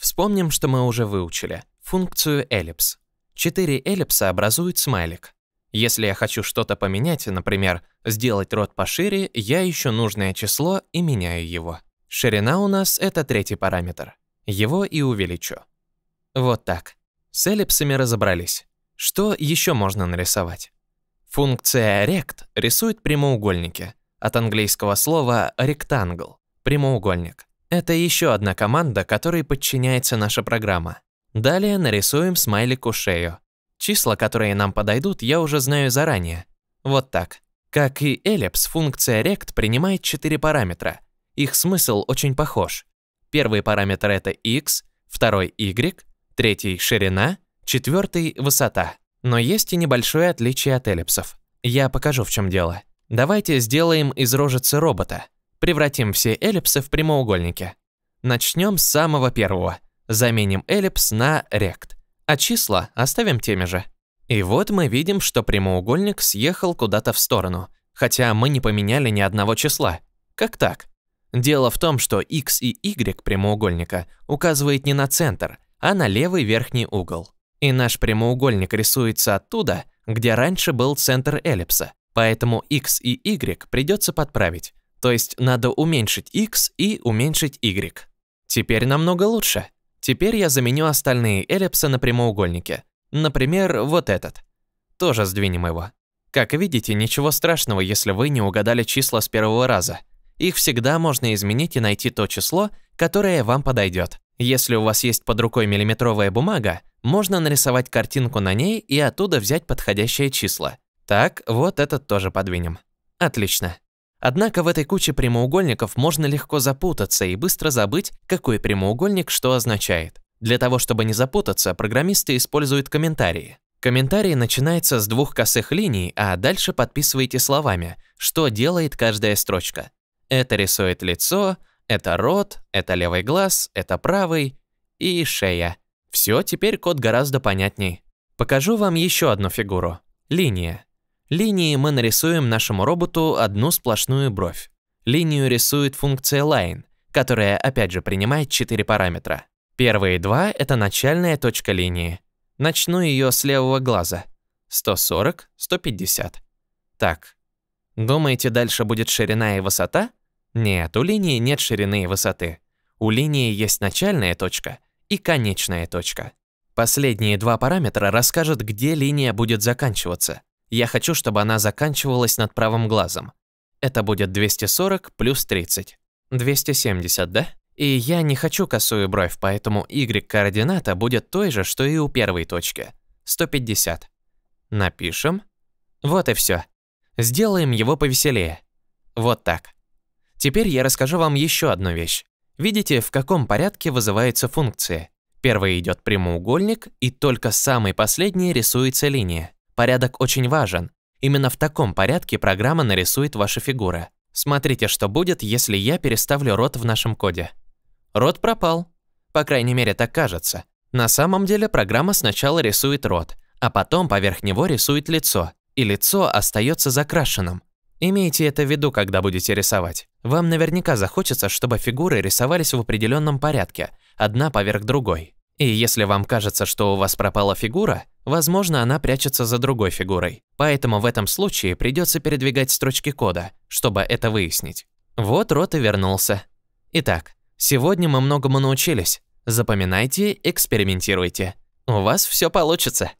Вспомним, что мы уже выучили. Функцию эллипс. Четыре эллипса образуют смайлик. Если я хочу что-то поменять, например, сделать рот пошире, я ищу нужное число и меняю его. Ширина у нас — это третий параметр. Его и увеличу. Вот так. С эллипсами разобрались. Что еще можно нарисовать? Функция rect рисует прямоугольники, от английского слова rectangle – прямоугольник. Это еще одна команда, которой подчиняется наша программа. Далее нарисуем смайлик шею. Числа, которые нам подойдут, я уже знаю заранее. Вот так. Как и эллипс, функция rect принимает четыре параметра. Их смысл очень похож. Первый параметр это x, второй y, третий ширина, четвертый высота. Но есть и небольшое отличие от эллипсов. Я покажу, в чем дело. Давайте сделаем из рожицы робота. Превратим все эллипсы в прямоугольники. Начнем с самого первого. Заменим эллипс на рект, а числа оставим теми же. И вот мы видим, что прямоугольник съехал куда-то в сторону, хотя мы не поменяли ни одного числа. Как так? Дело в том, что x и y прямоугольника указывает не на центр, а на левый верхний угол. И наш прямоугольник рисуется оттуда, где раньше был центр эллипса, поэтому x и y придется подправить, то есть надо уменьшить x и уменьшить y. Теперь намного лучше. Теперь я заменю остальные эллипсы на прямоугольники. Например, вот этот. Тоже сдвинем его. Как видите, ничего страшного, если вы не угадали числа с первого раза. Их всегда можно изменить и найти то число, которое вам подойдет. Если у вас есть под рукой миллиметровая бумага, можно нарисовать картинку на ней и оттуда взять подходящее число. Так, вот этот тоже подвинем. Отлично. Однако в этой куче прямоугольников можно легко запутаться и быстро забыть, какой прямоугольник что означает. Для того, чтобы не запутаться, программисты используют комментарии. Комментарий начинается с двух косых линий, а дальше подписываете словами, что делает каждая строчка. Это рисует лицо, это рот, это левый глаз, это правый и шея. Все, теперь код гораздо понятней. Покажу вам еще одну фигуру – линия линии мы нарисуем нашему роботу одну сплошную бровь. Линию рисует функция line, которая опять же принимает четыре параметра. Первые два — это начальная точка линии. Начну ее с левого глаза. 140, 150. Так. Думаете, дальше будет ширина и высота? Нет, у линии нет ширины и высоты. У линии есть начальная точка и конечная точка. Последние два параметра расскажут, где линия будет заканчиваться. Я хочу, чтобы она заканчивалась над правым глазом. Это будет 240 плюс 30. 270, да? И я не хочу косую бровь, поэтому y-координата будет той же, что и у первой точки. 150. Напишем. Вот и все. Сделаем его повеселее. Вот так. Теперь я расскажу вам еще одну вещь. Видите, в каком порядке вызывается функция? Первый идет прямоугольник, и только самый последний рисуется линия. Порядок очень важен. Именно в таком порядке программа нарисует ваши фигуры. Смотрите, что будет, если я переставлю рот в нашем коде. Рот пропал. По крайней мере, так кажется. На самом деле программа сначала рисует рот, а потом поверх него рисует лицо, и лицо остается закрашенным. Имейте это в виду, когда будете рисовать. Вам наверняка захочется, чтобы фигуры рисовались в определенном порядке, одна поверх другой. И если вам кажется, что у вас пропала фигура, возможно, она прячется за другой фигурой. Поэтому в этом случае придется передвигать строчки кода, чтобы это выяснить. Вот рот и вернулся. Итак, сегодня мы многому научились. Запоминайте, экспериментируйте. У вас все получится.